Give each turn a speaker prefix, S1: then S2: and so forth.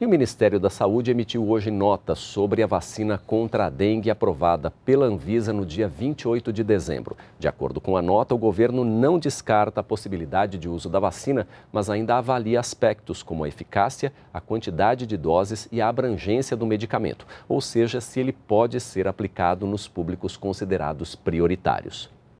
S1: E o Ministério da Saúde emitiu hoje nota sobre a vacina contra a dengue aprovada pela Anvisa no dia 28 de dezembro. De acordo com a nota, o governo não descarta a possibilidade de uso da vacina, mas ainda avalia aspectos como a eficácia, a quantidade de doses e a abrangência do medicamento, ou seja, se ele pode ser aplicado nos públicos considerados prioritários.